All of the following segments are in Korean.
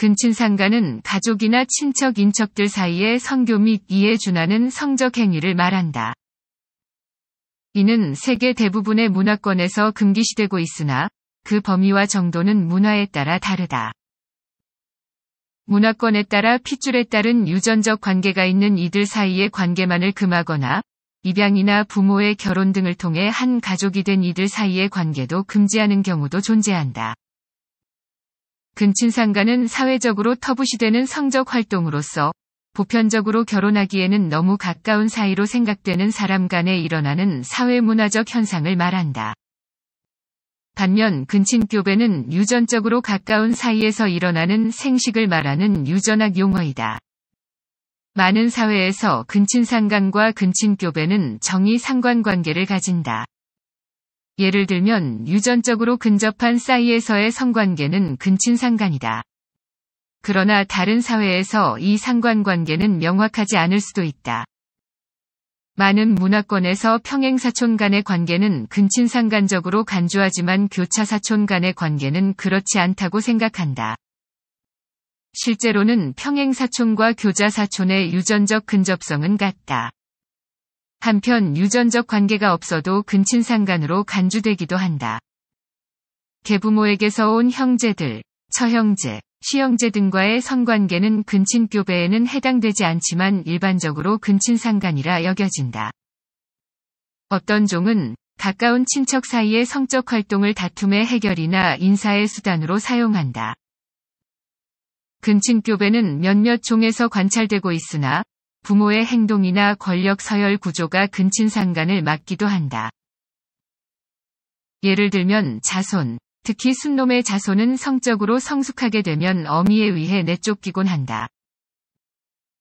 근친상간은 가족이나 친척 인척들 사이에성교및이해 준하는 성적 행위를 말한다. 이는 세계 대부분의 문화권에서 금기시되고 있으나 그 범위와 정도는 문화에 따라 다르다. 문화권에 따라 핏줄에 따른 유전적 관계가 있는 이들 사이의 관계만을 금하거나 입양이나 부모의 결혼 등을 통해 한 가족이 된 이들 사이의 관계도 금지하는 경우도 존재한다. 근친상간은 사회적으로 터부시되는 성적 활동으로서 보편적으로 결혼하기에는 너무 가까운 사이로 생각되는 사람 간에 일어나는 사회문화적 현상을 말한다. 반면 근친교배는 유전적으로 가까운 사이에서 일어나는 생식을 말하는 유전학 용어이다. 많은 사회에서 근친상간과 근친교배는 정의 상관관계를 가진다. 예를 들면 유전적으로 근접한 사이에서의 성관계는 근친상간이다. 그러나 다른 사회에서 이 상관관계는 명확하지 않을 수도 있다. 많은 문화권에서 평행사촌 간의 관계는 근친상간적으로 간주하지만 교차사촌 간의 관계는 그렇지 않다고 생각한다. 실제로는 평행사촌과 교자사촌의 유전적 근접성은 같다. 한편 유전적 관계가 없어도 근친상간으로 간주되기도 한다. 개부모에게서온 형제들, 처형제, 시형제 등과의 성관계는 근친교배에는 해당되지 않지만 일반적으로 근친상간이라 여겨진다. 어떤 종은 가까운 친척 사이의 성적 활동을 다툼의 해결이나 인사의 수단으로 사용한다. 근친교배는 몇몇 종에서 관찰되고 있으나 부모의 행동이나 권력 서열 구조가 근친상간을 막기도 한다. 예를 들면 자손, 특히 순놈의 자손은 성적으로 성숙하게 되면 어미에 의해 내쫓기곤 한다.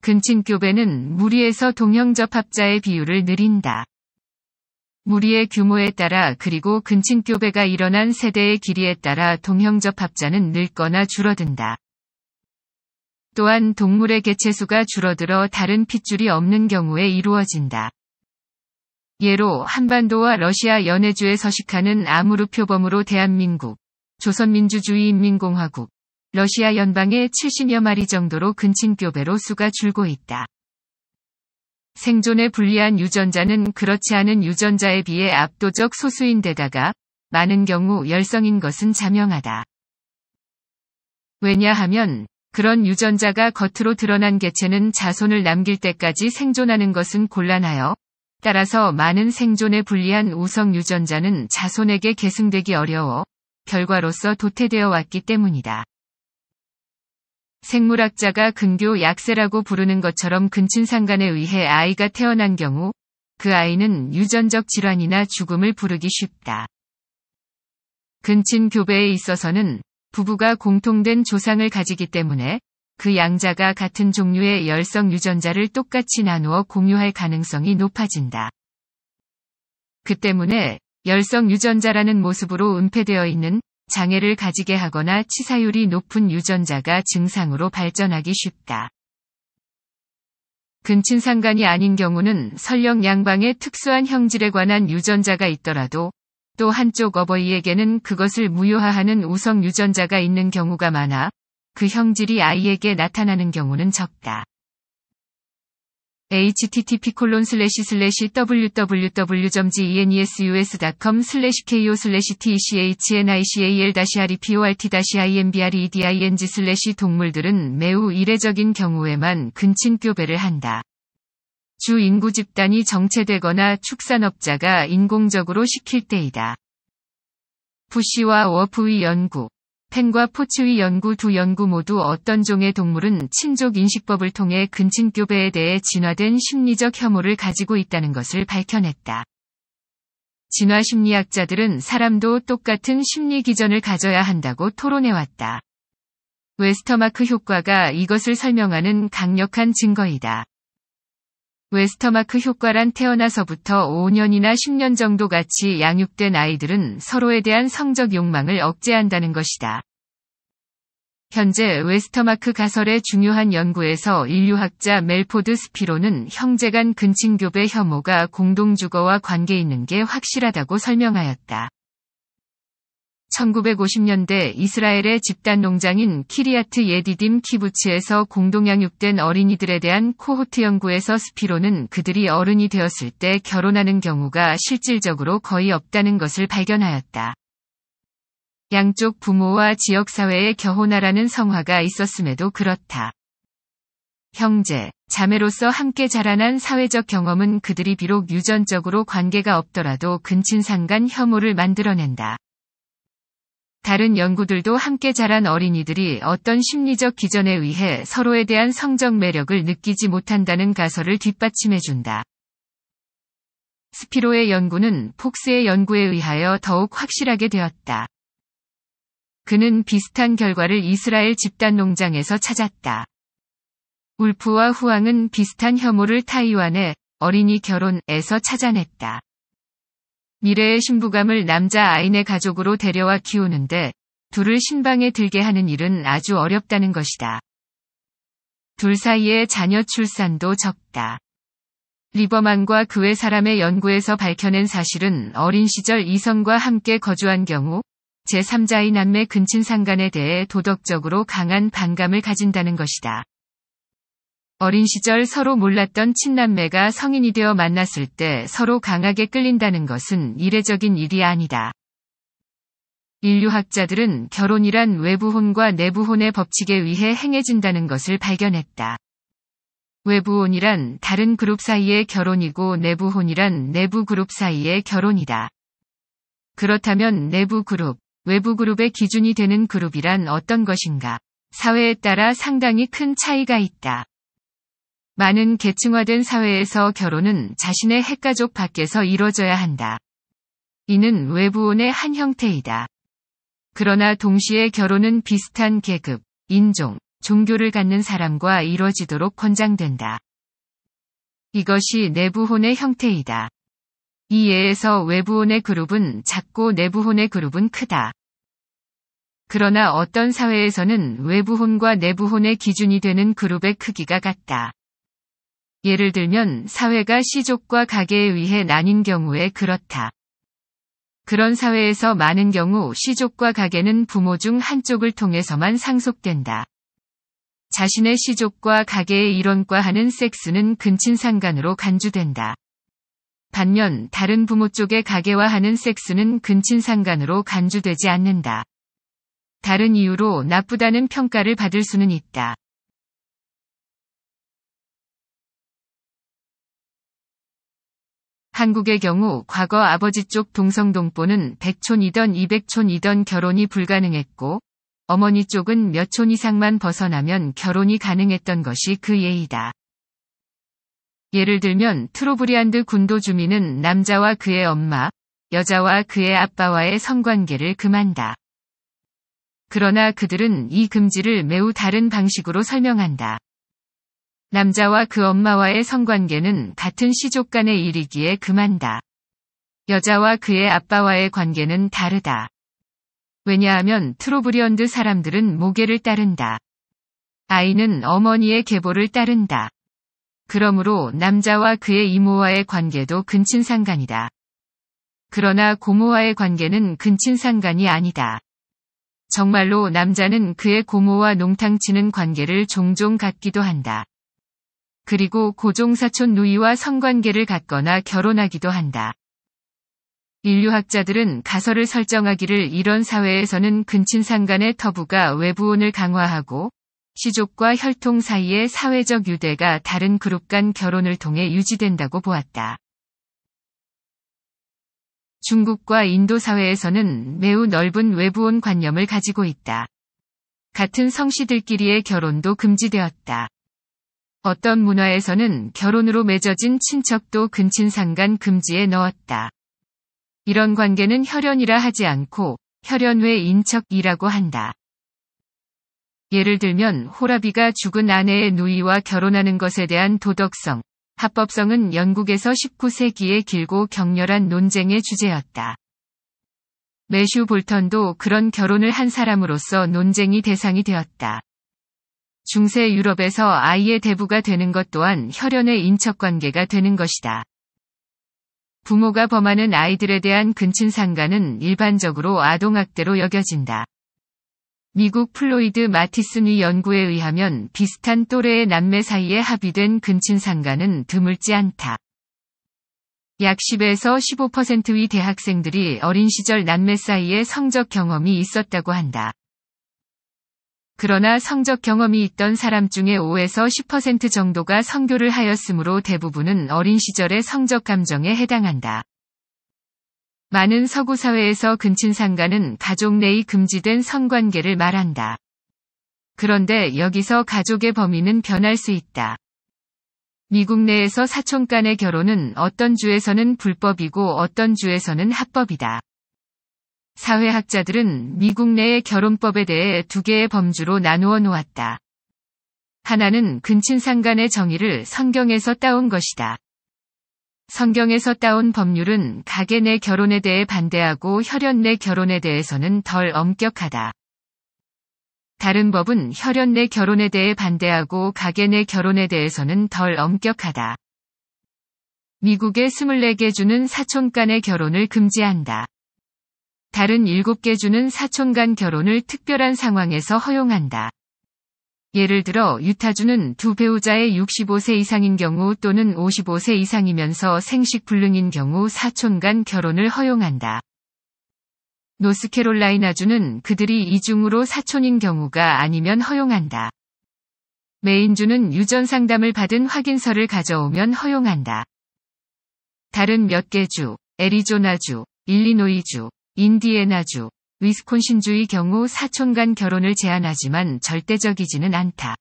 근친교배는 무리에서 동형접합자의 비율을 늘린다. 무리의 규모에 따라 그리고 근친교배가 일어난 세대의 길이에 따라 동형접합자는 늘거나 줄어든다. 또한 동물의 개체수가 줄어들어 다른 핏줄이 없는 경우에 이루어진다. 예로 한반도와 러시아 연해주에 서식하는 아무르 표범으로 대한민국, 조선민주주의인민공화국, 러시아 연방의 70여 마리 정도로 근친교배로 수가 줄고 있다. 생존에 불리한 유전자는 그렇지 않은 유전자에 비해 압도적 소수인데다가 많은 경우 열성인 것은 자명하다. 왜냐하면 그런 유전자가 겉으로 드러난 개체는 자손을 남길 때까지 생존하는 것은 곤란하여 따라서 많은 생존에 불리한 우성 유전자는 자손에게 계승되기 어려워 결과로서 도태되어 왔기 때문이다. 생물학자가 근교 약세라고 부르는 것처럼 근친상간에 의해 아이가 태어난 경우 그 아이는 유전적 질환이나 죽음을 부르기 쉽다. 근친교배에 있어서는 부부가 공통된 조상을 가지기 때문에 그 양자가 같은 종류의 열성 유전자를 똑같이 나누어 공유할 가능성이 높아진다. 그 때문에 열성 유전자라는 모습으로 은폐되어 있는 장애를 가지게 하거나 치사율이 높은 유전자가 증상으로 발전하기 쉽다. 근친상간이 아닌 경우는 설령 양방의 특수한 형질에 관한 유전자가 있더라도 또 한쪽 어버이에게는 그것을 무효화하는 우성 유전자가 있는 경우가 많아 그 형질이 아이에게 나타나는 경우는 적다. http w w w g e n e s u s c o m k o t c h n i c a l r e p o r t i m b r e d i n g 동물들은 매우 이례적인 경우에만 근친교배를 한다. 주 인구 집단이 정체되거나 축산업자가 인공적으로 시킬 때이다. 부시와 워프의 연구, 펜과 포츠의 연구 두 연구 모두 어떤 종의 동물은 친족 인식법을 통해 근친교배에 대해 진화된 심리적 혐오를 가지고 있다는 것을 밝혀냈다. 진화 심리학자들은 사람도 똑같은 심리 기전을 가져야 한다고 토론해왔다. 웨스터마크 효과가 이것을 설명하는 강력한 증거이다. 웨스터마크 효과란 태어나서부터 5년이나 10년 정도 같이 양육된 아이들은 서로에 대한 성적 욕망을 억제한다는 것이다. 현재 웨스터마크 가설의 중요한 연구에서 인류학자 멜포드 스피로는 형제간 근친교배 혐오가 공동주거와 관계 있는 게 확실하다고 설명하였다. 1950년대 이스라엘의 집단 농장인 키리아트 예디딤 키부츠에서 공동 양육된 어린이들에 대한 코호트 연구에서 스피로는 그들이 어른이 되었을 때 결혼하는 경우가 실질적으로 거의 없다는 것을 발견하였다. 양쪽 부모와 지역사회의 겨호나라는 성화가 있었음에도 그렇다. 형제, 자매로서 함께 자라난 사회적 경험은 그들이 비록 유전적으로 관계가 없더라도 근친상간 혐오를 만들어낸다. 다른 연구들도 함께 자란 어린이들이 어떤 심리적 기전에 의해 서로에 대한 성적 매력을 느끼지 못한다는 가설을 뒷받침해준다. 스피로의 연구는 폭스의 연구에 의하여 더욱 확실하게 되었다. 그는 비슷한 결과를 이스라엘 집단 농장에서 찾았다. 울프와 후앙은 비슷한 혐오를 타이완의 어린이 결혼에서 찾아냈다. 미래의 신부감을 남자 아인의 가족으로 데려와 키우는데 둘을 신방에 들게 하는 일은 아주 어렵다는 것이다. 둘사이에 자녀 출산도 적다. 리버만과 그의 사람의 연구에서 밝혀낸 사실은 어린 시절 이성과 함께 거주한 경우 제3자인 남매 근친상간에 대해 도덕적으로 강한 반감을 가진다는 것이다. 어린 시절 서로 몰랐던 친남매가 성인이 되어 만났을 때 서로 강하게 끌린다는 것은 이례적인 일이 아니다. 인류학자들은 결혼이란 외부혼과 내부혼의 법칙에 의해 행해진다는 것을 발견했다. 외부혼이란 다른 그룹 사이의 결혼이고 내부혼이란 내부 그룹 사이의 결혼이다. 그렇다면 내부 그룹, 외부 그룹의 기준이 되는 그룹이란 어떤 것인가? 사회에 따라 상당히 큰 차이가 있다. 많은 계층화된 사회에서 결혼은 자신의 핵가족 밖에서 이루어져야 한다. 이는 외부온의 한 형태이다. 그러나 동시에 결혼은 비슷한 계급, 인종, 종교를 갖는 사람과 이루어지도록 권장된다. 이것이 내부혼의 형태이다. 이 예에서 외부혼의 그룹은 작고 내부혼의 그룹은 크다. 그러나 어떤 사회에서는 외부혼과 내부혼의 기준이 되는 그룹의 크기가 같다. 예를 들면 사회가 시족과 가계에 의해 나뉜 경우에 그렇다. 그런 사회에서 많은 경우 시족과 가계는 부모 중 한쪽을 통해서만 상속된다. 자신의 시족과 가계의 이론과 하는 섹스는 근친상간으로 간주된다. 반면 다른 부모 쪽의 가계와 하는 섹스는 근친상간으로 간주되지 않는다. 다른 이유로 나쁘다는 평가를 받을 수는 있다. 한국의 경우 과거 아버지 쪽 동성동포는 100촌이던 200촌이던 결혼이 불가능했고 어머니 쪽은 몇촌 이상만 벗어나면 결혼이 가능했던 것이 그 예이다. 예를 들면 트로브리안드 군도 주민은 남자와 그의 엄마, 여자와 그의 아빠와의 성관계를 금한다. 그러나 그들은 이 금지를 매우 다른 방식으로 설명한다. 남자와 그 엄마와의 성관계는 같은 시족 간의 일이기에 금한다. 여자와 그의 아빠와의 관계는 다르다. 왜냐하면 트로브리언드 사람들은 모계를 따른다. 아이는 어머니의 계보를 따른다. 그러므로 남자와 그의 이모와의 관계도 근친상간이다. 그러나 고모와의 관계는 근친상간이 아니다. 정말로 남자는 그의 고모와 농탕치는 관계를 종종 갖기도 한다. 그리고 고종사촌 누이와 성관계를 갖거나 결혼하기도 한다. 인류학자들은 가설을 설정하기를 이런 사회에서는 근친상 간의 터부가 외부온을 강화하고 시족과 혈통 사이의 사회적 유대가 다른 그룹 간 결혼을 통해 유지된다고 보았다. 중국과 인도 사회에서는 매우 넓은 외부온 관념을 가지고 있다. 같은 성씨들끼리의 결혼도 금지되었다. 어떤 문화에서는 결혼으로 맺어진 친척도 근친상간 금지에 넣었다. 이런 관계는 혈연이라 하지 않고 혈연 외 인척이라고 한다. 예를 들면 호라비가 죽은 아내의 누이와 결혼하는 것에 대한 도덕성, 합법성은 영국에서 1 9세기에 길고 격렬한 논쟁의 주제였다. 매슈 볼턴도 그런 결혼을 한 사람으로서 논쟁이 대상이 되었다. 중세 유럽에서 아이의 대부가 되는 것 또한 혈연의 인척관계가 되는 것이다. 부모가 범하는 아이들에 대한 근친 상가는 일반적으로 아동학대로 여겨진다. 미국 플로이드 마티슨 위 연구에 의하면 비슷한 또래의 남매 사이에 합의된 근친 상가는 드물지 않다. 약 10에서 15%의 대학생들이 어린 시절 남매 사이에 성적 경험이 있었다고 한다. 그러나 성적 경험이 있던 사람 중에 5에서 10% 정도가 성교를 하였으므로 대부분은 어린 시절의 성적 감정에 해당한다. 많은 서구 사회에서 근친상간은 가족 내의 금지된 성관계를 말한다. 그런데 여기서 가족의 범위는 변할 수 있다. 미국 내에서 사촌 간의 결혼은 어떤 주에서는 불법이고 어떤 주에서는 합법이다. 사회학자들은 미국 내의 결혼법에 대해 두 개의 범주로 나누어 놓았다. 하나는 근친상간의 정의를 성경에서 따온 것이다. 성경에서 따온 법률은 가계 내 결혼에 대해 반대하고 혈연 내 결혼에 대해서는 덜 엄격하다. 다른 법은 혈연 내 결혼에 대해 반대하고 가계 내 결혼에 대해서는 덜 엄격하다. 미국의 24개 주는 사촌 간의 결혼을 금지한다. 다른 7개 주는 사촌 간 결혼을 특별한 상황에서 허용한다. 예를 들어 유타주는 두 배우자의 65세 이상인 경우 또는 55세 이상이면서 생식 불능인 경우 사촌 간 결혼을 허용한다. 노스캐롤라이나주는 그들이 이중으로 사촌인 경우가 아니면 허용한다. 메인주는 유전 상담을 받은 확인서를 가져오면 허용한다. 다른 몇 개 주, 애리조나주, 일리노이주, 인디애나주, 위스콘신주의 경우 사촌 간 결혼을 제한하지만 절대적이지는 않다.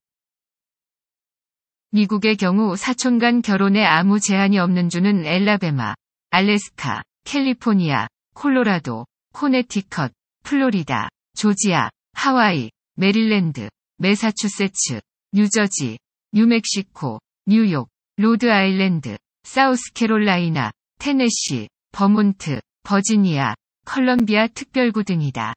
미국의 경우 사촌 간 결혼에 아무 제한이 없는 주는 엘라베마, 알래스카, 캘리포니아, 콜로라도, 코네티컷, 플로리다, 조지아, 하와이, 메릴랜드, 메사추세츠, 뉴저지, 뉴멕시코, 뉴욕, 로드아일랜드, 사우스캐롤라이나, 테네시, 버몬트, 버지니아, 컬럼비아 특별구 등이다.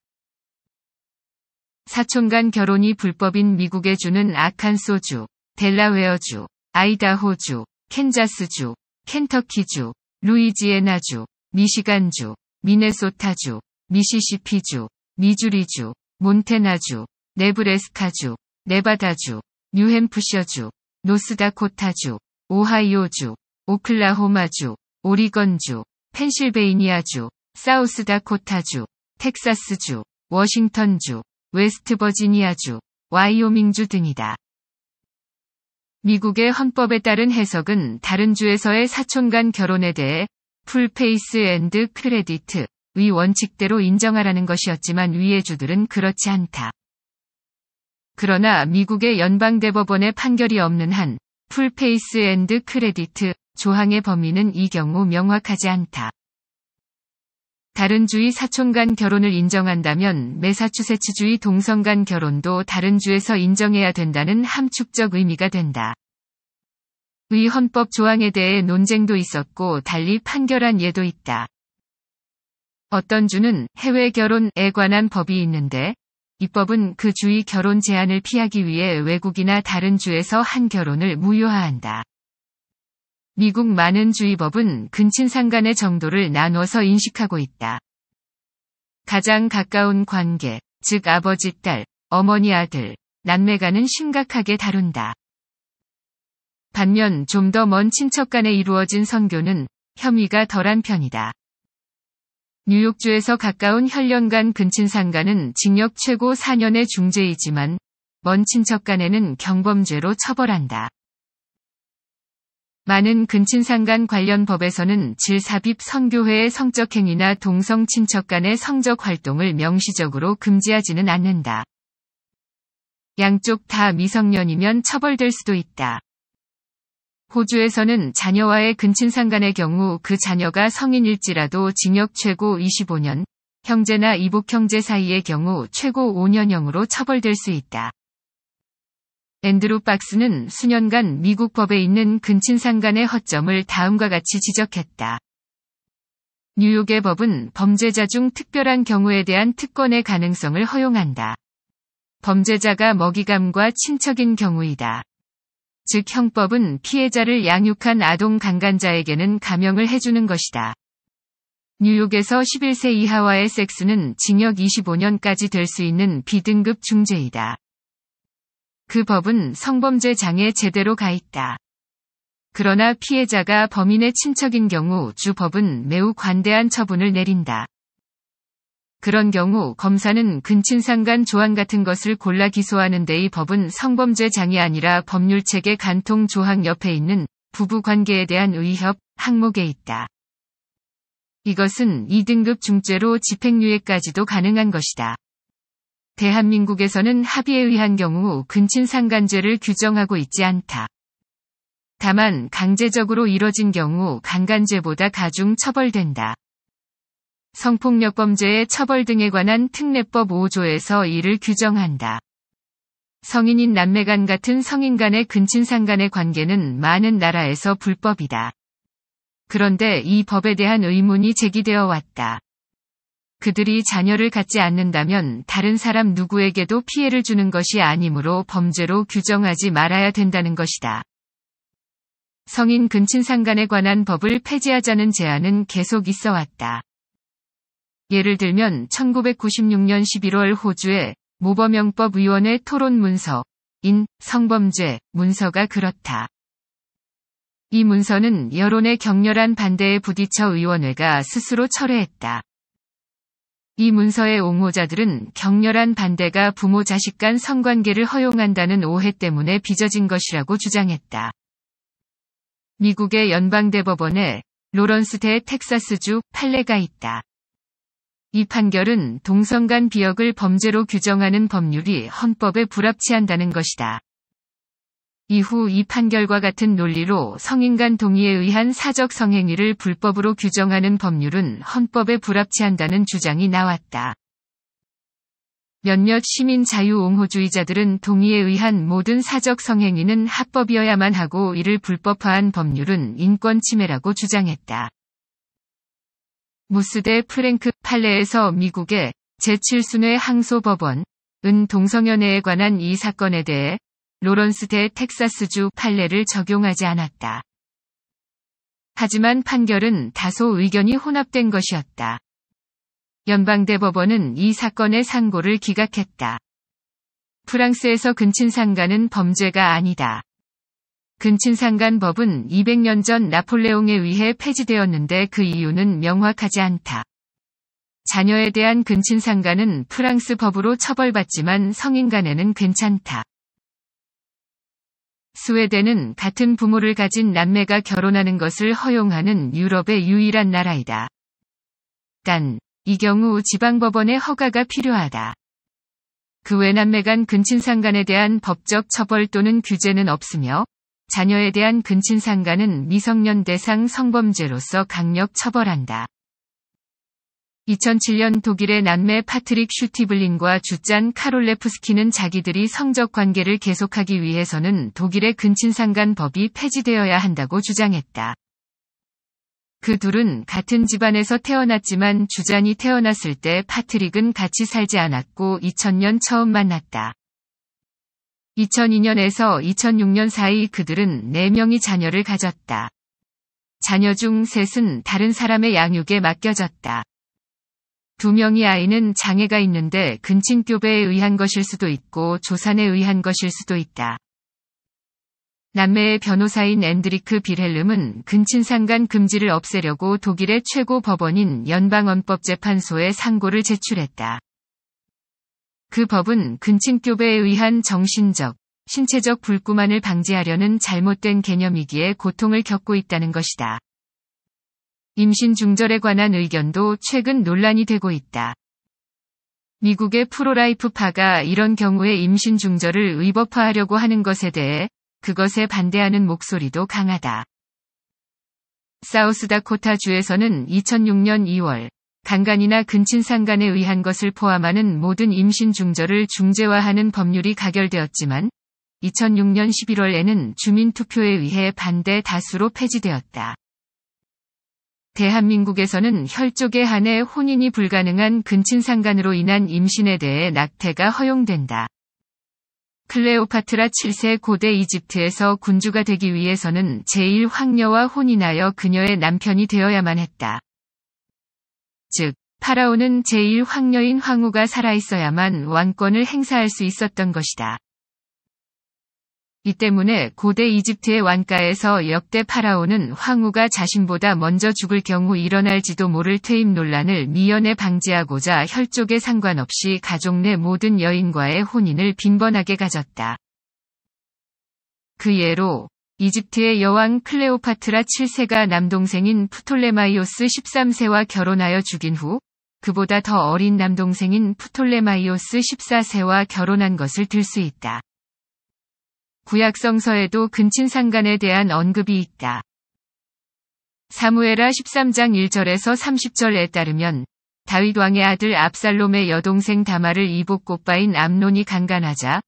사촌간 결혼이 불법인 미국에 주는 아칸소주, 델라웨어주, 아이다호주, 캔자스주, 켄터키주, 루이지애나주, 미시간주, 미네소타주, 미시시피주, 미주리주, 몬테나주, 네브래스카주, 네바다주, 뉴햄프셔주, 노스다코타주, 오하이오주, 오클라호마주, 오리건주, 펜실베이니아주, 사우스다코타주, 텍사스주, 워싱턴주, 웨스트버지니아주, 와이오밍주 등이다. 미국의 헌법에 따른 해석은 다른 주에서의 사촌 간 결혼에 대해 풀페이스 앤드 크레디트, 위 원칙대로 인정하라는 것이었지만 위의 주들은 그렇지 않다. 그러나 미국의 연방대법원의 판결이 없는 한 풀페이스 앤드 크레디트 조항의 범위는 이 경우 명확하지 않다. 다른 주의 사촌 간 결혼을 인정한다면 매사추세츠 주의 동성 간 결혼도 다른 주에서 인정해야 된다는 함축적 의미가 된다. 의 헌법 조항에 대해 논쟁도 있었고 달리 판결한 예도 있다. 어떤 주는 해외 결혼에 관한 법이 있는데 입법은 그 주의 결혼 제한을 피하기 위해 외국이나 다른 주에서 한 결혼을 무효화한다. 미국 많은 주의법은 근친상 간의 정도를 나눠서 인식하고 있다. 가장 가까운 관계, 즉 아버지 딸, 어머니 아들, 남매간은 심각하게 다룬다. 반면 좀 더 먼 친척 간에 이루어진 선교는 혐의가 덜한 편이다. 뉴욕주에서 가까운 혈연간 근친상간은 징역 최고 4년의 중재이지만먼 친척 간에는 경범죄로 처벌한다. 많은 근친상간 관련 법에서는 질사입성교회의 성적행위나 동성 친척 간의 성적 활동을 명시적으로 금지하지는 않는다. 양쪽 다 미성년이면 처벌될 수도 있다. 호주에서는 자녀와의 근친상간의 경우 그 자녀가 성인일지라도 징역 최고 25년, 형제나 이복형제 사이의 경우 최고 5년형으로 처벌될 수 있다. 앤드루 박스는 수년간 미국 법에 있는 근친상간의 허점을 다음과 같이 지적했다. 뉴욕의 법은 범죄자 중 특별한 경우에 대한 특권의 가능성을 허용한다. 범죄자가 먹이감과 친척인 경우이다. 즉 형법은 피해자를 양육한 아동 강간자에게는 감형을 해주는 것이다. 뉴욕에서 11세 이하와의 섹스는 징역 25년까지 될 수 있는 비등급 중죄이다. 그 법은 성범죄 장에 제대로 가 있다. 그러나 피해자가 범인의 친척인 경우 주법은 매우 관대한 처분을 내린다. 그런 경우 검사는 근친상간 조항 같은 것을 골라 기소하는 데이 법은 성범죄 장이 아니라 법률 체계 간통 조항 옆에 있는 부부 관계에 대한 의협 항목에 있다. 이것은 2등급 중죄로 집행유예까지도 가능한 것이다. 대한민국에서는 합의에 의한 경우 근친상간제를 규정하고 있지 않다. 다만 강제적으로 이뤄진 경우 강간제보다 가중 처벌된다. 성폭력 범죄의 처벌 등에 관한 특례법 5조에서 이를 규정한다. 성인인 남매 간 같은 성인 간의 근친상 간의 관계는 많은 나라에서 불법이다. 그런데 이 법에 대한 의문이 제기되어 왔다. 그들이 자녀를 갖지 않는다면 다른 사람 누구에게도 피해를 주는 것이 아니므로 범죄로 규정하지 말아야 된다는 것이다. 성인 근친상간에 관한 법을 폐지하자는 제안은 계속 있어 왔다. 예를 들면 1996년 11월 호주의 모범영법위원회 토론 문서, 인, 성범죄, 문서가 그렇다. 이 문서는 여론의 격렬한 반대에 부딪혀 의원회가 스스로 철회했다. 이 문서의 옹호자들은 격렬한 반대가 부모 자식 간 성관계를 허용한다는 오해 때문에 빚어진 것이라고 주장했다. 미국의 연방대법원에 로런스 대 텍사스주 판례가 있다. 이 판결은 동성 간 비역을 범죄로 규정하는 법률이 헌법에 불합치한다는 것이다. 이후 이 판결과 같은 논리로 성인 간 동의에 의한 사적 성행위를 불법으로 규정하는 법률은 헌법에 불합치한다는 주장이 나왔다. 몇몇 시민 자유옹호주의자들은 동의에 의한 모든 사적 성행위는 합법이어야만 하고 이를 불법화한 법률은 인권 침해라고 주장했다. 무스대 프랭크 팔레에서 미국의 제7순회 항소법원, 은 동성연애에 관한 이 사건에 대해 로런스 대 텍사스주 판례를 적용하지 않았다. 하지만 판결은 다소 의견이 혼합된 것이었다. 연방대법원은 이 사건의 상고를 기각했다. 프랑스에서 근친상간은 범죄가 아니다. 근친상간 법은 200년 전 나폴레옹에 의해 폐지되었는데 그 이유는 명확하지 않다. 자녀에 대한 근친상간은 프랑스 법으로 처벌받지만 성인간에는 괜찮다. 스웨덴은 같은 부모를 가진 남매가 결혼하는 것을 허용하는 유럽의 유일한 나라이다. 단, 이 경우 지방법원의 허가가 필요하다. 그 외 남매 간 근친상간에 대한 법적 처벌 또는 규제는 없으며 자녀에 대한 근친상간은 미성년 대상 성범죄로서 강력 처벌한다. 2007년 독일의 남매 파트릭 슈티블린과 주짠 카롤레프스키는 자기들이 성적 관계를 계속하기 위해서는 독일의 근친상간 법이 폐지되어야 한다고 주장했다. 그 둘은 같은 집안에서 태어났지만 주잔이 태어났을 때 파트릭은 같이 살지 않았고 2000년 처음 만났다. 2002년에서 2006년 사이 그들은 4명이 자녀를 가졌다. 자녀 중 셋은 다른 사람의 양육에 맡겨졌다. 두 명의 아이는 장애가 있는데 근친교배에 의한 것일 수도 있고 조산에 의한 것일 수도 있다. 남매의 변호사인 앤드리크 빌헬름은 근친상간 금지를 없애려고 독일의 최고 법원인 연방헌법재판소에 상고를 제출했다. 그 법은 근친교배에 의한 정신적, 신체적 불구만을 방지하려는 잘못된 개념이기에 고통을 겪고 있다는 것이다. 임신 중절에 관한 의견도 최근 논란이 되고 있다. 미국의 프로라이프파가 이런 경우에 임신 중절을 위법화하려고 하는 것에 대해 그것에 반대하는 목소리도 강하다. 사우스다코타주에서는 2006년 2월 강간이나 근친상간에 의한 것을 포함하는 모든 임신 중절을 중재화하는 법률이 가결되었지만 2006년 11월에는 주민투표에 의해 반대 다수로 폐지되었다. 대한민국에서는 혈족에 한해 혼인이 불가능한 근친상간으로 인한 임신에 대해 낙태가 허용된다. 클레오파트라 7세 고대 이집트에서 군주가 되기 위해서는 제1황녀와 혼인하여 그녀의 남편이 되어야만 했다. 즉, 파라오는 제1황녀인 황후가 살아있어야만 왕권을 행사할 수 있었던 것이다. 이 때문에 고대 이집트의 왕가에서 역대 파라오는 황후가 자신보다 먼저 죽을 경우 일어날지도 모를 퇴임 논란을 미연에 방지하고자 혈족에 상관없이 가족 내 모든 여인과의 혼인을 빈번하게 가졌다. 그 예로 이집트의 여왕 클레오파트라 7세가 남동생인 프톨레마이오스 13세와 결혼하여 죽인 후 그보다 더 어린 남동생인 프톨레마이오스 14세와 결혼한 것을 들 수 있다. 구약성서에도 근친상간에 대한 언급이 있다. 사무에라 13장 1절에서 30절에 따르면 다윗 왕의 아들 압살롬의 여동생 다마를 이복꽃바인 암론이 강간하자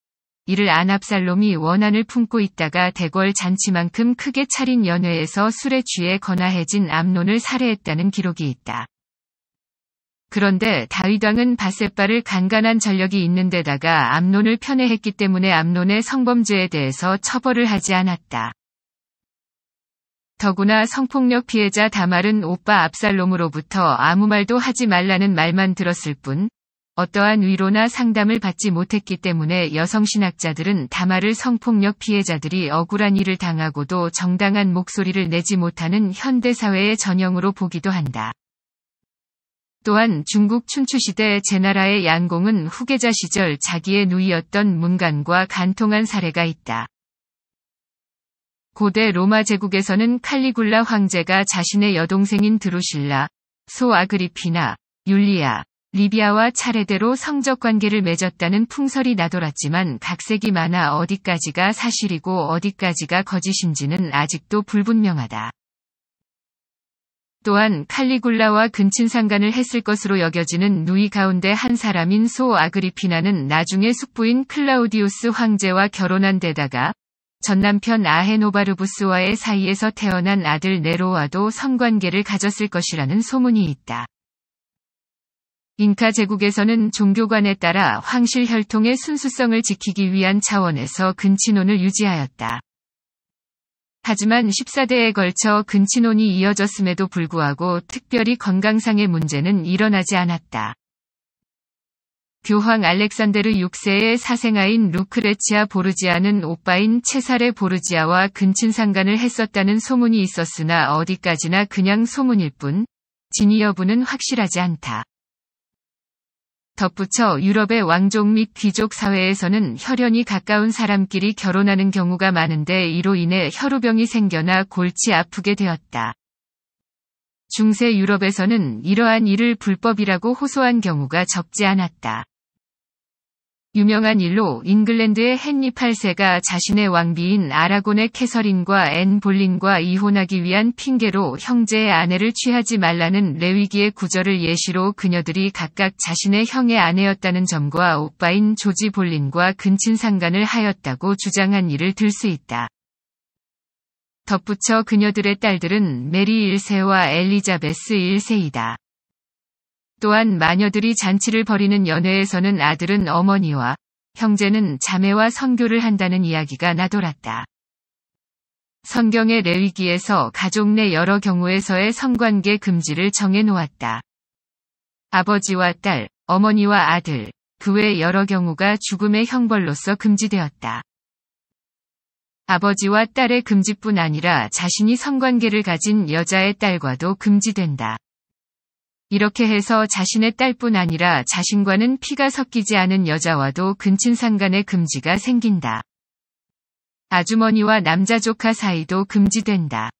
이를 안 압살롬이 원한을 품고 있다가 대궐 잔치만큼 크게 차린 연회에서 술에 취해 거나해진 암론을 살해했다는 기록이 있다. 그런데 다윗왕은 바세바를 간간한 전력이 있는 데다가 암론을 편애했기 때문에 암론의 성범죄에 대해서 처벌을 하지 않았다. 더구나 성폭력 피해자 다말은 오빠 압살롬으로부터 아무 말도 하지 말라는 말만 들었을 뿐 어떠한 위로나 상담을 받지 못했기 때문에 여성신학자들은 다말을 성폭력 피해자들이 억울한 일을 당하고도 정당한 목소리를 내지 못하는 현대사회의 전형으로 보기도 한다. 또한 중국 춘추시대 제나라의 양공은 후계자 시절 자기의 누이였던 문간과 간통한 사례가 있다. 고대 로마 제국에서는 칼리굴라 황제가 자신의 여동생인 드루실라, 소아그리피나, 율리아, 리비아와 차례대로 성적 관계를 맺었다는 풍설이 나돌았지만 각색이 많아 어디까지가 사실이고 어디까지가 거짓인지는 아직도 불분명하다. 또한 칼리굴라와 근친상간을 했을 것으로 여겨지는 누이 가운데 한 사람인 소 아그리피나는 나중에 숙부인 클라우디우스 황제와 결혼한 데다가 전남편 아헤노바르부스와의 사이에서 태어난 아들 네로와도 성관계를 가졌을 것이라는 소문이 있다. 잉카 제국에서는 종교관에 따라 황실 혈통의 순수성을 지키기 위한 차원에서 근친혼을 유지하였다. 하지만 14대에 걸쳐 근친혼이 이어졌음에도 불구하고 특별히 건강상의 문제는 일어나지 않았다. 교황 알렉산데르 6세의 사생아인 루크레치아 보르지아는 오빠인 체사레 보르지아와 근친 상간을 했었다는 소문이 있었으나 어디까지나 그냥 소문일 뿐 진위 여부는 확실하지 않다. 덧붙여 유럽의 왕족 및 귀족 사회에서는 혈연이 가까운 사람끼리 결혼하는 경우가 많은데 이로 인해 혈우병이 생겨나 골치 아프게 되었다. 중세 유럽에서는 이러한 일을 불법이라고 호소한 경우가 적지 않았다. 유명한 일로 잉글랜드의 헨리 8세가 자신의 왕비인 아라곤의 캐서린과 앤 볼린과 이혼하기 위한 핑계로 형제의 아내를 취하지 말라는 레위기의 구절을 예시로 그녀들이 각각 자신의 형의 아내였다는 점과 오빠인 조지 볼린과 근친 상간을 하였다고 주장한 일을 들 수 있다. 덧붙여 그녀들의 딸들은 메리 1세와 엘리자베스 1세이다. 또한 마녀들이 잔치를 벌이는 연회에서는 아들은 어머니와 형제는 자매와 선교를 한다는 이야기가 나돌았다. 성경의 레위기에서 가족 내 여러 경우에서의 성관계 금지를 정해 놓았다. 아버지와 딸, 어머니와 아들, 그 외 여러 경우가 죽음의 형벌로서 금지되었다. 아버지와 딸의 금지뿐 아니라 자신이 성관계를 가진 여자의 딸과도 금지된다. 이렇게 해서 자신의 딸뿐 아니라 자신과는 피가 섞이지 않은 여자와도 근친상간의 금지가 생긴다. 아주머니와 남자 조카 사이도 금지된다.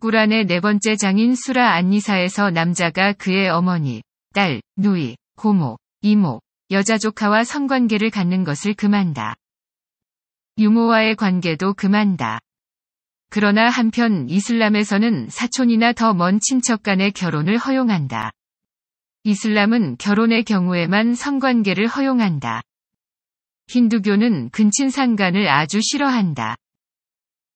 꾸란의 네 번째 장인 수라 안니사에서 남자가 그의 어머니, 딸, 누이, 고모, 이모, 여자 조카와 성관계를 갖는 것을 금한다. 유모와의 관계도 금한다. 그러나 한편 이슬람에서는 사촌이나 더 먼 친척 간의 결혼을 허용한다. 이슬람은 결혼의 경우에만 성관계를 허용한다. 힌두교는 근친상간을 아주 싫어한다.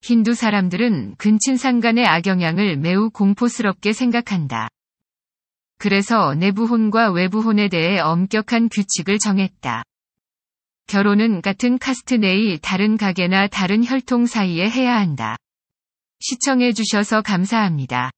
힌두 사람들은 근친상간의 악영향을 매우 공포스럽게 생각한다. 그래서 내부혼과 외부혼에 대해 엄격한 규칙을 정했다. 결혼은 같은 카스트 내의 다른 가게나 다른 혈통 사이에 해야 한다. 시청해주셔서 감사합니다.